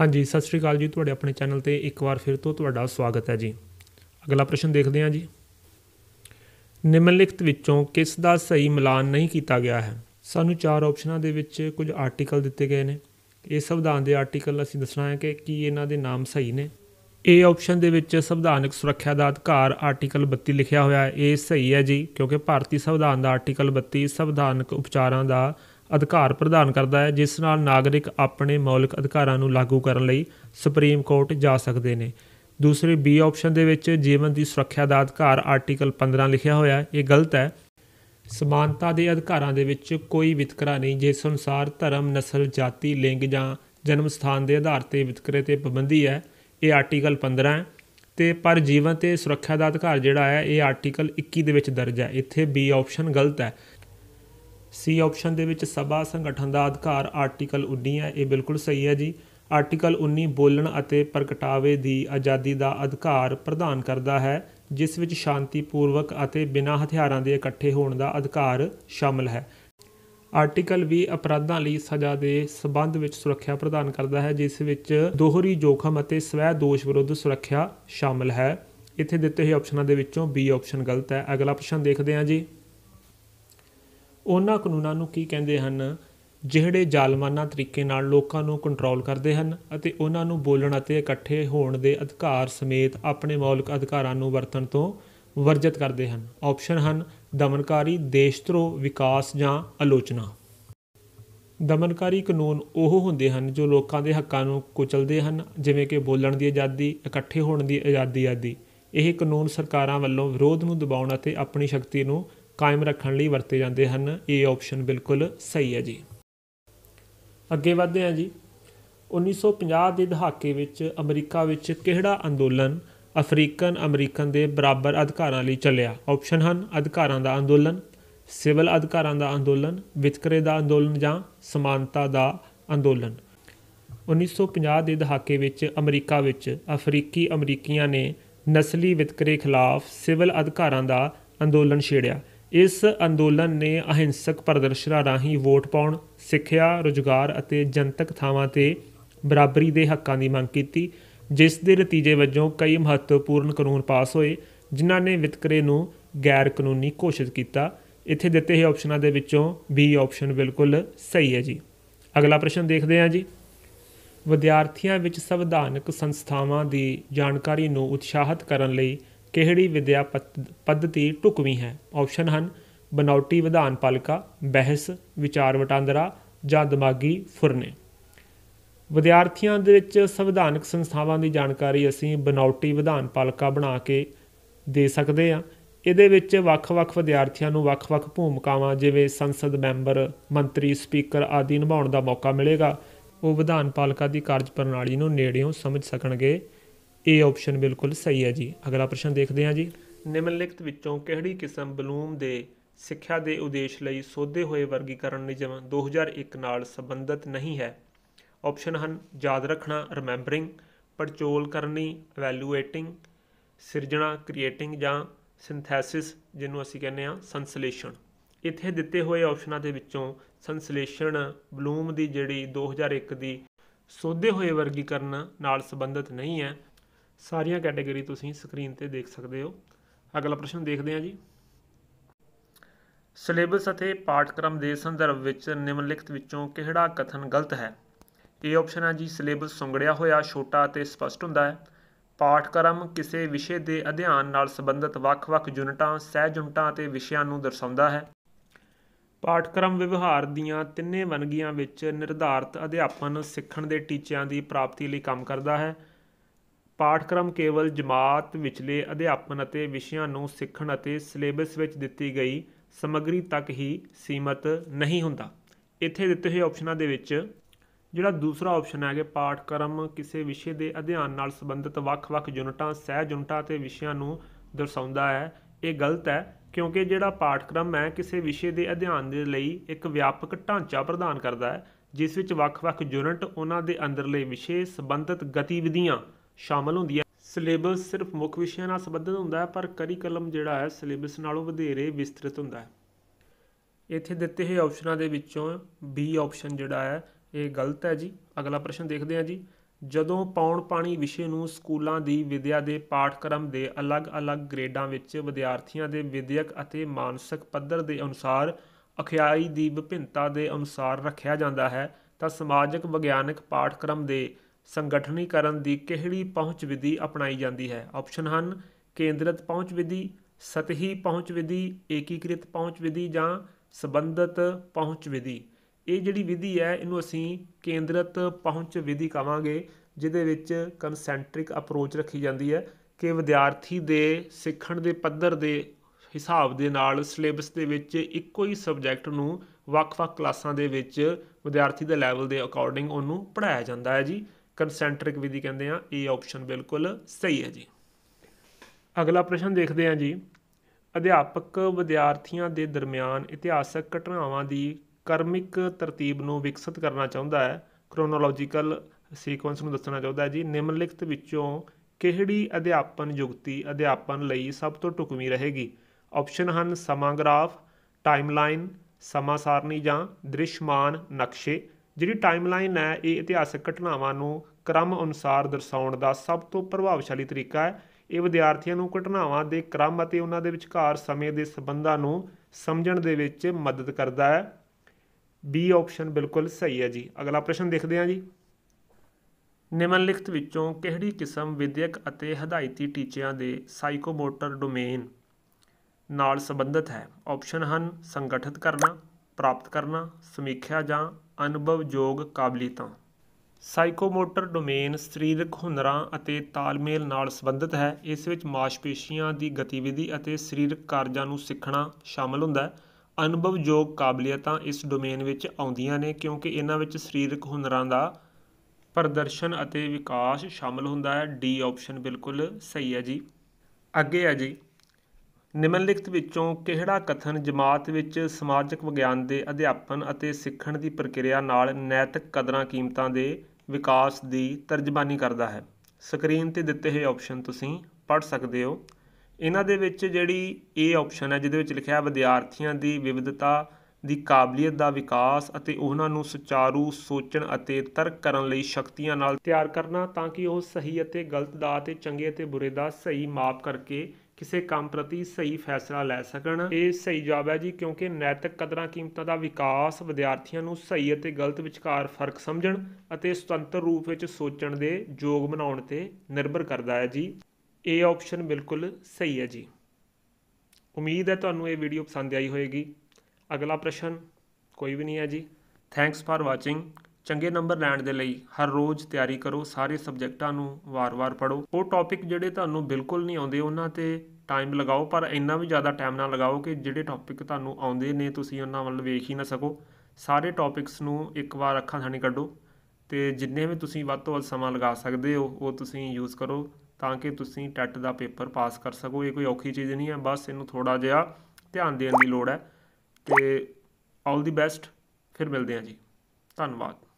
ਹਾਂਜੀ ਸਤਿ ਸ਼੍ਰੀ ਅਕਾਲ ਜੀ ਤੁਹਾਡੇ ਆਪਣੇ ਚੈਨਲ ਤੇ ਇੱਕ ਵਾਰ ਫਿਰ ਤੋਂ ਤੁਹਾਡਾ ਸਵਾਗਤ ਹੈ ਜੀ ਅਗਲਾ ਪ੍ਰਸ਼ਨ ਦੇਖਦੇ ਹਾਂ ਜੀ ਨਿਮਨਲਿਖਤ ਵਿੱਚੋਂ ਕਿਸ ਦਾ ਸਹੀ ਮਿਲਾਨ ਨਹੀਂ ਕੀਤਾ ਗਿਆ ਹੈ ਸਾਨੂੰ ਚਾਰ ਆਪਸ਼ਨਾਂ ਦੇ ਵਿੱਚ ਕੁਝ ਆਰਟੀਕਲ ਦਿੱਤੇ ਗਏ ਨੇ ਇਹ ਸੰਵਿਧਾਨ ਦੇ ਆਰਟੀਕਲ ਅਸੀਂ ਦੱਸਣਾ ਹੈ ਕਿ ਕੀ ਇਹਨਾਂ ਦੇ ਨਾਮ ਸਹੀ ਨੇ ਏ ਆਪਸ਼ਨ ਦੇ ਵਿੱਚ ਸੰਵਿਧਾਨਕ ਸੁਰੱਖਿਆ ਦਾ ਅਧਿਕਾਰ ਆਰਟੀਕਲ 32 ਲਿਖਿਆ ਹੋਇਆ ਹੈ ਇਹ ਸਹੀ ਹੈ ਜੀ ਕਿਉਂਕਿ ਭਾਰਤੀ ਸੰਵਿਧਾਨ ਦਾ ਆਰਟੀਕਲ 32 ਸੰਵਿਧਾਨਕ ਉਪਚਾਰਾਂ ਦਾ ਅਧਿਕਾਰ ਪ੍ਰਦਾਨ ਕਰਦਾ ਹੈ ਜਿਸ ਨਾਲ ਨਾਗਰਿਕ ਆਪਣੇ ਮੌਲਿਕ ਅਧਿਕਾਰਾਂ ਨੂੰ ਲਾਗੂ ਕਰਨ ਲਈ ਸੁਪਰੀਮ ਕੋਰਟ ਜਾ ਸਕਦੇ ਨੇ ਦੂਸਰੇ ਬੀ ਆਪਸ਼ਨ ਦੇ ਵਿੱਚ ਜੀਵਨ ਦੀ ਸੁਰੱਖਿਆ ਦਾ ਅਧਿਕਾਰ ਆਰਟੀਕਲ 15 ਲਿਖਿਆ ਹੋਇਆ ਹੈ ਇਹ ਗਲਤ ਹੈ ਸਮਾਨਤਾ ਦੇ ਅਧਿਕਾਰਾਂ ਦੇ ਵਿੱਚ ਕੋਈ ਵਿਤਕਰਾ ਨਹੀਂ ਜਿਸ ਅਨੁਸਾਰ ਧਰਮ ਨਸਲ ਜਾਤੀ ਲਿੰਗ ਜਾਂ ਜਨਮ ਸਥਾਨ ਦੇ ਆਧਾਰ ਤੇ ਵਿਤਕਰੇ ਤੇ ਪਾਬੰਦੀ ਹੈ ਇਹ ਆਰਟੀਕਲ 15 ਹੈ ਤੇ ਪਰ ਜੀਵਨ ਤੇ ਸੁਰੱਖਿਆ ਦਾ ਅਧਿਕਾਰ ਜਿਹੜਾ ਹੈ ਇਹ ਆਰਟੀਕਲ 21 ਦੇ ਵਿੱਚ ਦਰਜ ਹੈ ਇੱਥੇ ਬੀ ਆਪਸ਼ਨ ਗਲਤ ਹੈ ਸੀ ਆਪਸ਼ਨ ਦੇ ਵਿੱਚ ਸਭਾ ਸੰਗਠਨ ਦਾ ਅਧਿਕਾਰ ਆਰਟੀਕਲ 19 ਹੈ ਇਹ ਬਿਲਕੁਲ ਸਹੀ ਹੈ ਜੀ ਆਰਟੀਕਲ 19 ਬੋਲਣ ਅਤੇ ਪ੍ਰਗਟਾਵੇ ਦੀ ਆਜ਼ਾਦੀ ਦਾ ਅਧਿਕਾਰ ਪ੍ਰਦਾਨ ਕਰਦਾ ਹੈ ਜਿਸ ਵਿੱਚ ਸ਼ਾਂਤੀਪੂਰਵਕ ਅਤੇ ਬਿਨਾਂ ਹਥਿਆਰਾਂ ਦੇ ਇਕੱਠੇ ਹੋਣ ਦਾ ਅਧਿਕਾਰ ਸ਼ਾਮਲ ਹੈ ਆਰਟੀਕਲ 20 ਅਪਰਾਧਾਂ ਲਈ ਸਜ਼ਾ ਦੇ ਸਬੰਧ ਵਿੱਚ ਸੁਰੱਖਿਆ ਪ੍ਰਦਾਨ ਕਰਦਾ ਹੈ ਜਿਸ ਵਿੱਚ ਦੋਹਰੀ ਜੋਖਮ ਅਤੇ ਸਵੈ ਦੋਸ਼ ਵਿਰੁੱਧ ਸੁਰੱਖਿਆ ਸ਼ਾਮਲ ਹੈ ਇੱਥੇ ਦਿੱਤੇ ਹੋਏ ਆਪਸ਼ਨਾਂ ਦੇ ਵਿੱਚੋਂ ਬੀ ਆਪਸ਼ਨ ਗਲਤ ਹੈ ਅਗਲਾ ਪ੍ਰਸ਼ਨ ਦੇਖਦੇ ਹਾਂ ਜੀ ਉਹਨਾਂ ਕਾਨੂੰਨਾਂ ਨੂੰ ਕੀ ਕਹਿੰਦੇ ਹਨ ਜਿਹੜੇ ਜਾਲਮਾਨਾ ਤਰੀਕੇ ਨਾਲ ਲੋਕਾਂ ਨੂੰ ਕੰਟਰੋਲ ਕਰਦੇ ਹਨ ਅਤੇ ਉਹਨਾਂ ਨੂੰ ਬੋਲਣ ਅਤੇ ਇਕੱਠੇ ਹੋਣ ਦੇ ਅਧਿਕਾਰ ਸਮੇਤ ਆਪਣੇ ਮੌਲਿਕ ਅਧਿਕਾਰਾਂ ਨੂੰ ਵਰਤਣ ਤੋਂ ਵਰਜਿਤ ਕਰਦੇ ਹਨ ਆਪਸ਼ਨ ਹਨ ਦਮਨਕਾਰੀ ਦੇਸ਼ਧਰੋ ਵਿਕਾਸ ਜਾਂ ਆਲੋਚਨਾ ਦਮਨਕਾਰੀ ਕਾਨੂੰਨ ਉਹ ਹੁੰਦੇ ਹਨ ਜੋ ਲੋਕਾਂ ਦੇ ਹੱਕਾਂ ਨੂੰ ਕੁਚਲਦੇ ਹਨ ਜਿਵੇਂ ਕਿ ਬੋਲਣ ਦੀ ਆਜ਼ਾਦੀ ਇਕੱਠੇ ਹੋਣ ਦੀ ਆਜ਼ਾਦੀ ਆਦਿ ਇਹ ਕਾਨੂੰਨ ਸਰਕਾਰਾਂ ਵੱਲੋਂ ਵਿਰੋਧ ਨੂੰ ਦਬਾਉਣ ਅਤੇ ਆਪਣੀ ਸ਼ਕਤੀ ਨੂੰ ਕਾਇਮ ਰੱਖਣ ਲਈ ਵਰਤੇ ਜਾਂਦੇ ਹਨ ਇਹ ਆਪਸ਼ਨ ਬਿਲਕੁਲ ਸਹੀ ਹੈ ਜੀ ਅੱਗੇ ਵਧਦੇ ਹਾਂ ਜੀ 1950 ਦੇ ਦਹਾਕੇ ਵਿੱਚ ਅਮਰੀਕਾ ਵਿੱਚ ਕਿਹੜਾ ਅੰਦੋਲਨ ਅਫਰੀਕਨ ਅਮਰੀਕਨ ਦੇ ਬਰਾਬਰ ਅਧਿਕਾਰਾਂ ਲਈ ਚੱਲਿਆ ਆਪਸ਼ਨ ਹਨ ਅਧਿਕਾਰਾਂ ਦਾ ਅੰਦੋਲਨ ਸਿਵਲ ਅਧਿਕਾਰਾਂ ਦਾ ਅੰਦੋਲਨ ਵਿਤਕਰੇ ਦਾ ਅੰਦੋਲਨ ਜਾਂ ਸਮਾਨਤਾ ਦਾ ਅੰਦੋਲਨ 1950 ਦੇ ਦਹਾਕੇ ਵਿੱਚ ਅਮਰੀਕਾ ਵਿੱਚ ਅਫਰੀਕੀ ਅਮਰੀਕੀਆਂ ਨੇ ਨਸਲੀ ਵਿਤਕਰੇ ਖਿਲਾਫ ਸਿਵਲ ਅਧਿਕਾਰਾਂ ਦਾ ਅੰਦੋਲਨ ਛੇੜਿਆ ਇਸ ਅੰਦੋਲਨ ਨੇ ਅਹਿੰਸਕ ਪ੍ਰਦਰਸ਼ਨਾਂ ਰਾਹੀਂ ਵੋਟ ਪਾਉਣ, ਸਿੱਖਿਆ, ਰੁਜ਼ਗਾਰ ਅਤੇ ਜਨਤਕ ਥਾਵਾਂ ਤੇ ਬਰਾਬਰੀ ਦੇ ਹੱਕਾਂ ਦੀ ਮੰਗ ਕੀਤੀ ਜਿਸ ਦੇ ਨਤੀਜੇ ਵਜੋਂ ਕਈ ਮਹੱਤਵਪੂਰਨ ਕਾਨੂੰਨ ਪਾਸ ਹੋਏ ਜਿਨ੍ਹਾਂ ਨੇ ਵਿਤਕਰੇ ਨੂੰ ਗੈਰ ਕਾਨੂੰਨੀ ਘੋਸ਼ਿਤ ਕੀਤਾ ਇੱਥੇ ਦਿੱਤੇ ਹੋਏ ਆਪਸ਼ਨਾਂ ਦੇ ਵਿੱਚੋਂ ਬੀ ਆਪਸ਼ਨ ਬਿਲਕੁਲ ਸਹੀ ਹੈ ਜੀ ਅਗਲਾ ਪ੍ਰਸ਼ਨ ਦੇਖਦੇ ਹਾਂ ਜੀ ਵਿਦਿਆਰਥੀਆਂ ਵਿੱਚ ਸੰਵਿਧਾਨਕ ਸੰਸਥਾਵਾਂ ਦੀ ਜਾਣਕਾਰੀ ਨੂੰ ਉਤਸ਼ਾਹਿਤ ਕਰਨ ਲਈ ਕਿਹੜੀ ਵਿਦਿਆ ਪੱਧਤੀ ਟੁਕਵੀ ਹੈ ਆਪਸ਼ਨ ਹਨ ਬਨੌਟੀ ਵਿਧਾਨ ਪਾਲਿਕਾ ਬਹਿਸ ਵਿਚਾਰ ਵਟਾਂਦਰਾ ਜਾਂ ਦਿਮਾਗੀ ਫੁਰਨੇ ਵਿਦਿਆਰਥੀਆਂ ਦੇ ਵਿੱਚ ਸੰਵਿਧਾਨਕ ਸੰਸਥਾਵਾਂ ਦੀ ਜਾਣਕਾਰੀ ਅਸੀਂ ਬਨੌਟੀ ਵਿਧਾਨ ਪਾਲਿਕਾ ਬਣਾ ਕੇ ਦੇ ਸਕਦੇ ਹਾਂ ਇਹਦੇ ਵਿੱਚ ਵੱਖ-ਵੱਖ ਵਿਦਿਆਰਥੀਆਂ ਨੂੰ ਵੱਖ-ਵੱਖ ਭੂਮਿਕਾਵਾਂ ਜਿਵੇਂ ਸੰਸਦ ਮੈਂਬਰ ਮੰਤਰੀ ਸਪੀਕਰ ਆਦਿ ਨਿਭਾਉਣ ਦਾ ਮੌਕਾ ਮਿਲੇਗਾ ਉਹ ਵਿਧਾਨ ਪਾਲਿਕਾ ਦੀ ਕਾਰਜ ਪ੍ਰਣਾਲੀ ਨੂੰ ਨੇੜਿਓਂ ਸਮਝ ਸਕਣਗੇ ਏ ਆਪਸ਼ਨ ਬਿਲਕੁਲ ਸਹੀ ਹੈ ਜੀ ਅਗਲਾ ਪ੍ਰਸ਼ਨ ਦੇਖਦੇ ਹਾਂ ਜੀ ਨਿਮਨਲਿਖਤ ਵਿੱਚੋਂ ਕਿਹੜੀ ਕਿਸਮ ਬਲੂਮ ਦੇ ਸਿੱਖਿਆ ਦੇ ਉਦੇਸ਼ ਲਈ ਸੋਧੇ ਹੋਏ ਵਰਗੀਕਰਨ ਨਿਯਮ 2001 ਨਾਲ ਸੰਬੰਧਿਤ ਨਹੀਂ ਹੈ ਆਪਸ਼ਨ ਹਨ ਯਾਦ ਰੱਖਣਾ ਰਿਮੈਂਬਰਿੰਗ ਪੜਚੋਲ ਕਰਨੀ ਇਵੈਲੂਏਟਿੰਗ ਸਿਰਜਣਾ ਕ੍ਰੀਏਟਿੰਗ ਜਾਂ ਸਿੰਥੈਸਿਸ ਜਿਹਨੂੰ ਅਸੀਂ ਕਹਿੰਦੇ ਹਾਂ ਸੰਸਲੇਸ਼ਣ ਇੱਥੇ ਦਿੱਤੇ ਹੋਏ ਆਪਸ਼ਨਾਂ ਦੇ ਵਿੱਚੋਂ ਸੰਸਲੇਸ਼ਣ ਬਲੂਮ ਦੀ ਜਿਹੜੀ 2001 ਦੀ ਸੋਧੇ ਹੋਏ ਵਰਗੀਕਰਨ ਨਾਲ ਸੰਬੰਧਿਤ ਨਹੀਂ ਹੈ ਸਾਰੀਆਂ ਕੈਟਾਗਰੀ ਤੁਸੀਂ ਸਕਰੀਨ ਤੇ ਦੇਖ ਸਕਦੇ ਹੋ ਅਗਲਾ ਪ੍ਰਸ਼ਨ ਦੇਖਦੇ ਹਾਂ ਜੀ ਸਿਲੇਬਸ ਅਤੇ ਪਾਠਕ੍ਰਮ ਦੇ ਸੰਦਰਭ ਵਿੱਚ ਨਿਮਨਲਿਖਤ ਵਿੱਚੋਂ ਕਿਹੜਾ ਕਥਨ ਗਲਤ ਹੈ ਏ ਆਪਸ਼ਨ ਹੈ ਜੀ ਸਿਲੇਬਸ ਸੁੰਗੜਿਆ ਹੋਇਆ ਛੋਟਾ ਅਤੇ ਸਪਸ਼ਟ ਹੁੰਦਾ ਹੈ ਪਾਠਕ੍ਰਮ ਕਿਸੇ ਵਿਸ਼ੇ ਦੇ ਅਧਿਐਨ ਨਾਲ ਸੰਬੰਧਿਤ ਵੱਖ-ਵੱਖ ਯੂਨਿਟਾਂ ਸਹਿ ਯੂਨਿਟਾਂ ਅਤੇ ਵਿਸ਼ਿਆਂ ਨੂੰ ਦਰਸਾਉਂਦਾ ਹੈ ਪਾਠਕ੍ਰਮ ਵਿਵਹਾਰ ਦੀਆਂ ਤਿੰਨੇ ਵੰਗੀਆਂ ਵਿੱਚ ਨਿਰਧਾਰਤ ਅਧਿਆਪਨ ਸਿੱਖਣ ਦੇ ਟੀਚਿਆਂ ਦੀ ਪ੍ਰਾਪਤੀ ਲਈ ਕੰਮ ਕਰਦਾ ਹੈ ਪਾਠਕ੍ਰਮ ਕੇਵਲ ਜਮਾਤ ਵਿਚਲੇ ਅਧਿਆਪਨ ਅਤੇ ਵਿਸ਼ਿਆਂ ਨੂੰ ਸਿੱਖਣ ਅਤੇ ਸਿਲੇਬਸ ਵਿੱਚ ਦਿੱਤੀ ਗਈ ਸਮੱਗਰੀ ਤੱਕ ਹੀ ਸੀਮਤ ਨਹੀਂ ਹੁੰਦਾ ਇੱਥੇ ਦਿੱਤੇ ਹੋਏ ਆਪਸ਼ਨਾਂ ਦੇ ਵਿੱਚ ਜਿਹੜਾ ਦੂਸਰਾ ਆਪਸ਼ਨ ਹੈ ਕਿ ਪਾਠਕ੍ਰਮ ਕਿਸੇ ਵਿਸ਼ੇ ਦੇ ਅਧਿਐਨ ਨਾਲ ਸੰਬੰਧਿਤ ਵੱਖ-ਵੱਖ ਯੂਨਿਟਾਂ ਸਹਿ ਯੂਨਿਟਾਂ ਅਤੇ ਵਿਸ਼ਿਆਂ ਨੂੰ ਦਰਸਾਉਂਦਾ ਹੈ ਇਹ ਗਲਤ ਹੈ ਕਿਉਂਕਿ ਜਿਹੜਾ ਪਾਠਕ੍ਰਮ ਹੈ ਕਿਸੇ ਵਿਸ਼ੇ ਦੇ ਅਧਿਐਨ ਦੇ ਲਈ ਇੱਕ ਵਿਆਪਕ ਢਾਂਚਾ ਪ੍ਰਦਾਨ ਕਰਦਾ ਹੈ ਜਿਸ ਵਿੱਚ ਵੱਖ-ਵੱਖ ਯੂਨਿਟ ਉਹਨਾਂ ਦੇ ਅੰਦਰਲੇ ਵਿਸ਼ੇ ਸੰਬੰਧਿਤ ਗਤੀਵਿਧੀਆਂ ਸ਼ਾਮਲ ਹੁੰਦੀ ਹੈ ਸਿਲੇਬਸ ਸਿਰਫ ਮੁੱਖ ਵਿਸ਼ਿਆਂ ਨਾਲ ਸੰਬੰਧਿਤ ਹੁੰਦਾ ਹੈ ਪਰ ਕਰਿਕੂਲਮ ਜਿਹੜਾ ਹੈ ਸਿਲੇਬਸ ਨਾਲੋਂ ਵਧੇਰੇ ਵਿਸਤ੍ਰਿਤ ਹੁੰਦਾ ਹੈ ਇੱਥੇ ਦਿੱਤੇ ਹੋਏ ਆਪਸ਼ਨਾਂ ਦੇ ਵਿੱਚੋਂ ਬੀ ਆਪਸ਼ਨ ਜਿਹੜਾ ਹੈ ਇਹ ਗਲਤ ਹੈ ਜੀ ਅਗਲਾ ਪ੍ਰਸ਼ਨ ਦੇਖਦੇ ਹਾਂ ਜੀ ਜਦੋਂ ਪੌਣ ਪਾਣੀ ਵਿਸ਼ੇ ਨੂੰ ਸਕੂਲਾਂ ਦੀ ਵਿਦਿਆ ਦੇ ਪਾਠਕ੍ਰਮ ਦੇ ਅਲੱਗ-ਅਲੱਗ ਗ੍ਰੇਡਾਂ ਵਿੱਚ ਵਿਦਿਆਰਥੀਆਂ ਦੇ ਵਿਦਿਅਕ ਅਤੇ ਮਾਨਸਿਕ ਪੱਧਰ ਦੇ ਅਨੁਸਾਰ ਅਖਿਆਈ ਦੀ ਵਿਭਿੰਨਤਾ ਦੇ ਅਨੁਸਾਰ ਰੱਖਿਆ ਜਾਂਦਾ ਹੈ ਤਾਂ ਸਮਾਜਿਕ ਵਿਗਿਆਨਕ ਪਾਠਕ੍ਰਮ ਦੇ ਸੰਗਠਨੀਕਰਨ ਦੀ ਕਿਹੜੀ ਪਹੁੰਚ ਵਿਧੀ ਅਪਣਾਈ ਜਾਂਦੀ ਹੈ ਆਪਸ਼ਨ ਹਨ ਕੇਂਦਰਿਤ ਪਹੁੰਚ ਵਿਧੀ ਸਤਹੀ ਪਹੁੰਚ ਵਿਧੀ ਏਕੀਕ੍ਰਿਤ ਪਹੁੰਚ ਵਿਧੀ ਜਾਂ ਸਬੰਧਤ ਪਹੁੰਚ ਵਿਧੀ ਇਹ ਜਿਹੜੀ ਵਿਧੀ ਹੈ ਇਹਨੂੰ ਅਸੀਂ ਕੇਂਦਰਿਤ ਪਹੁੰਚ ਵਿਧੀ ਕਵਾਂਗੇ ਜਿਹਦੇ ਵਿੱਚ ਕਨਸੈਂਟ੍ਰਿਕ ਅਪਰੋਚ ਰੱਖੀ ਜਾਂਦੀ ਹੈ ਕਿ ਵਿਦਿਆਰਥੀ ਦੇ ਸਿੱਖਣ ਦੇ ਪੱਧਰ ਦੇ ਹਿਸਾਬ ਦੇ ਨਾਲ ਸਿਲੇਬਸ ਦੇ ਵਿੱਚ ਇੱਕੋ ਹੀ ਸਬਜੈਕਟ ਨੂੰ ਵੱਖ-ਵੱਖ ਕਲਾਸਾਂ ਦੇ ਵਿੱਚ ਵਿਦਿਆਰਥੀ ਦੇ ਲੈਵਲ ਦੇ ਅਕੋਰਡਿੰਗ ਉਹਨੂੰ ਪੜਾਇਆ ਜਾਂਦਾ ਹੈ ਜੀ ਕਨਸੈਂਟ੍ਰਿਕ ਵਿਧੀ ਕਹਿੰਦੇ ਆ ਇਹ ਆਪਸ਼ਨ ਬਿਲਕੁਲ ਸਹੀ ਹੈ ਜੀ ਅਗਲਾ ਪ੍ਰਸ਼ਨ ਦੇਖਦੇ ਆ ਜੀ ਅਧਿਆਪਕ ਵਿਦਿਆਰਥੀਆਂ ਦੇ ਦਰਮਿਆਨ ਇਤਿਹਾਸਕ ਘਟਨਾਵਾਂ ਦੀ ਕਰਮਿਕ ਤਰਤੀਬ ਨੂੰ ਵਿਕਸਿਤ ਕਰਨਾ ਚਾਹੁੰਦਾ ਹੈ ਕ੍ਰੋਨੋਲੋਜੀਕਲ ਸੀਕੁਐਂਸ ਨੂੰ ਦੱਸਣਾ ਚਾਹੁੰਦਾ ਹੈ ਜੀ ਨਿਮਨਲਿਖਤ ਵਿੱਚੋਂ ਕਿਹੜੀ ਅਧਿਆਪਨ ਯੁਗਤੀ ਅਧਿਆਪਨ ਲਈ ਸਭ ਤੋਂ ਟੁਕਮੀ ਰਹੇਗੀ ਆਪਸ਼ਨ ਹਨ ਸਮਾਂ ਗ੍ਰਾਫ ਟਾਈਮਲਾਈਨ ਸਮਾਂ ਸਾਰਣੀ ਜਾਂ ਦ੍ਰਿਸ਼ਮਾਨ ਨਕਸ਼ੇ ਜਿਹੜੀ ਟਾਈਮਲਾਈਨ ਹੈ ਇਹ ਇਤਿਹਾਸਕ ਘਟਨਾਵਾਂ ਨੂੰ ਕ੍ਰਮ ਅਨੁਸਾਰ ਦਰਸਾਉਣ ਦਾ ਸਭ ਤੋਂ ਪ੍ਰਭਾਵਸ਼ਾਲੀ ਤਰੀਕਾ ਹੈ ਇਹ ਵਿਦਿਆਰਥੀਆਂ ਨੂੰ ਘਟਨਾਵਾਂ ਦੇ ਕ੍ਰਮ ਅਤੇ ਉਹਨਾਂ ਦੇ ਵਿਚਕਾਰ ਸਮੇਂ ਦੇ ਸਬੰਧਾਂ ਨੂੰ ਸਮਝਣ ਦੇ ਵਿੱਚ ਮਦਦ ਕਰਦਾ ਹੈ ਬੀ ਆਪਸ਼ਨ ਬਿਲਕੁਲ ਸਹੀ ਹੈ ਜੀ ਅਗਲਾ ਪ੍ਰਸ਼ਨ ਦੇਖਦੇ ਹਾਂ ਜੀ ਨਿਮਨਲਿਖਤ ਵਿੱਚੋਂ ਕਿਹੜੀ ਕਿਸਮ ਵਿਦਿਅਕ ਅਤੇ ਹਦਾਇਤੀ ਟੀਚਿਆਂ ਦੇ ਸਾਈਕੋਮੋਟਰ ਡੋਮੇਨ ਨਾਲ ਸੰਬੰਧਿਤ ਹੈ ਆਪਸ਼ਨ ਹਨ ਸੰਗਠਿਤ ਕਰਨਾ ਪ੍ਰਾਪਤ ਕਰਨਾ ਸਮੀਖਿਆ ਜਾਂ ਅਨੁਭਵਯੋਗ ਕਾਬਲੀਅਤਾਂ ਸਾਈਕੋਮੋਟਰ ਡੋਮੇਨ ਸਰੀਰਕ ਹੁਨਰਾਂ ਅਤੇ ਤਾਲਮੇਲ ਨਾਲ ਸੰਬੰਧਿਤ ਹੈ ਇਸ ਵਿੱਚ ਮਾਸਪੇਸ਼ੀਆਂ ਦੀ ਗਤੀਵਿਧੀ ਅਤੇ ਸਰੀਰਕ ਕਾਰਜਾਂ ਨੂੰ ਸਿੱਖਣਾ ਸ਼ਾਮਲ ਹੁੰਦਾ ਹੈ ਅਨੁਭਵਯੋਗ ਕਾਬਲੀਅਤਾਂ ਇਸ ਡੋਮੇਨ ਵਿੱਚ ਆਉਂਦੀਆਂ ਨੇ ਕਿਉਂਕਿ ਇਹਨਾਂ ਵਿੱਚ ਸਰੀਰਕ ਹੁਨਰਾਂ ਦਾ ਪ੍ਰਦਰਸ਼ਨ ਅਤੇ ਵਿਕਾਸ ਸ਼ਾਮਲ ਹੁੰਦਾ ਹੈ ਡੀ ਆਪਸ਼ਨ ਬਿਲਕੁਲ ਸਹੀ ਹੈ ਜੀ ਅੱਗੇ ਹੈ ਜੀ ਨਿਮਨਲਿਖਤ ਵਿੱਚੋਂ ਕਿਹੜਾ ਕਥਨ ਜਮਾਤ ਵਿੱਚ ਸਮਾਜਿਕ ਵਿਗਿਆਨ ਦੇ ਅਧਿਆਪਨ ਅਤੇ ਸਿੱਖਣ ਦੀ ਪ੍ਰਕਿਰਿਆ ਨਾਲ ਨੈਤਿਕ ਕਦਰਾਂ ਕੀਮਤਾਂ ਦੇ ਵਿਕਾਸ ਦੀ ਤਰਜਮਾਨੀ ਕਰਦਾ ਹੈ ਸਕਰੀਨ ਤੇ ਦਿੱਤੇ ਹੋਏ ਆਪਸ਼ਨ ਤੁਸੀਂ ਪੜ੍ਹ ਸਕਦੇ ਹੋ ਇਹਨਾਂ ਦੇ ਵਿੱਚ ਜਿਹੜੀ ਏ ਆਪਸ਼ਨ ਹੈ ਜਿਹਦੇ ਵਿੱਚ ਲਿਖਿਆ ਵਿਦਿਆਰਥੀਆਂ ਦੀ ਵਿਵਿਧਤਾ ਦੀ ਕਾਬਲੀਅਤ ਦਾ ਵਿਕਾਸ ਅਤੇ ਉਹਨਾਂ ਨੂੰ ਸੁਚਾਰੂ ਸੋਚਣ ਅਤੇ ਤਰਕ ਕਰਨ ਲਈ ਸ਼ਕਤੀਆਂ ਨਾਲ ਤਿਆਰ ਕਰਨਾ ਤਾਂ ਕਿ ਉਹ ਸਹੀ ਅਤੇ ਗਲਤ ਦਾ ਅਤੇ ਚੰਗੇ ਅਤੇ ਬੁਰੇ ਦਾ ਸਹੀ ਮਾਪ ਕਰਕੇ ਕਿਸੇ ਕੰਮ ਪ੍ਰਤੀ ਸਹੀ ਫੈਸਲਾ ਲੈ ਸਕਣ ਇਹ ਸਹੀ ਜਵਾਬ ਹੈ ਜੀ ਕਿਉਂਕਿ ਨੈਤਿਕ ਕਦਰਾਂ ਕੀਮਤਾਂ ਦਾ ਵਿਕਾਸ ਵਿਦਿਆਰਥੀਆਂ ਨੂੰ ਸਹੀ ਅਤੇ ਗਲਤ ਵਿਚਕਾਰ ਫਰਕ ਸਮਝਣ ਅਤੇ ਸੁਤੰਤਰ ਰੂਪ ਵਿੱਚ ਸੋਚਣ ਦੇ ਯੋਗ ਬਣਾਉਣ ਤੇ ਨਿਰਭਰ ਕਰਦਾ ਹੈ ਜੀ ਇਹ ਆਪਸ਼ਨ ਬਿਲਕੁਲ ਸਹੀ ਹੈ ਜੀ ਉਮੀਦ ਹੈ ਤੁਹਾਨੂੰ ਇਹ ਵੀਡੀਓ ਪਸੰਦ ਆਈ ਹੋਵੇਗੀ ਅਗਲਾ ਪ੍ਰਸ਼ਨ ਕੋਈ ਵੀ ਨਹੀਂ ਹੈ ਜੀ ਥੈਂਕਸ ਫਾਰ ਵਾਚਿੰਗ ਚੰਗੇ ਨੰਬਰ ਲੈਣ ਦੇ ਲਈ ਹਰ ਰੋਜ਼ ਤਿਆਰੀ ਕਰੋ ਸਾਰੇ ਸਬਜੈਕਟਾਂ ਨੂੰ ਵਾਰ-ਵਾਰ ਪੜੋ ਉਹ ਟੌਪਿਕ ਜਿਹੜੇ ਤੁਹਾਨੂੰ ਬਿਲਕੁਲ ਨਹੀਂ ਆਉਂਦੇ ਉਹਨਾਂ ਤੇ ਟਾਈਮ ਲਗਾਓ ਪਰ ਇੰਨਾ ਵੀ ਜ਼ਿਆਦਾ ਟਾਈਮ ਨਾ ਲਗਾਓ ਕਿ ਜਿਹੜੇ ਟੌਪਿਕ ਤੁਹਾਨੂੰ ਆਉਂਦੇ ਨੇ ਤੁਸੀਂ ਉਹਨਾਂ ਵੱਲ ਵੇਖ ਹੀ ਨਾ ਸਕੋ ਸਾਰੇ ਟੌਪਿਕਸ ਨੂੰ ਇੱਕ ਵਾਰ ਅੱਖਾਂ ਥਾਣੀ ਕੱਢੋ ਤੇ ਜਿੰਨੇ ਵੀ ਤੁਸੀਂ ਵੱਧ ਤੋਂ ਵੱਧ ਸਮਾਂ ਲਗਾ ਸਕਦੇ ਹੋ ਉਹ ਤੁਸੀਂ ਯੂਜ਼ ਕਰੋ ਤਾਂ ਕਿ ਤੁਸੀਂ ਟੈਟ ਦਾ ਪੇਪਰ ਪਾਸ ਕਰ ਸਕੋ ਇਹ ਕੋਈ ਔਖੀ ਚੀਜ਼ ਨਹੀਂ ਹੈ ਬਸ ਇਹਨੂੰ ਥੋੜਾ ਜਿਹਾ ਧਿਆਨ ਦੇਣ ਦੀ ਲੋੜ ਹੈ ਤੇ ਆਲ ਦੀ ਬੈਸਟ ਫਿਰ ਮਿਲਦੇ ਹਾਂ ਜੀ ਧੰਨਵਾਦ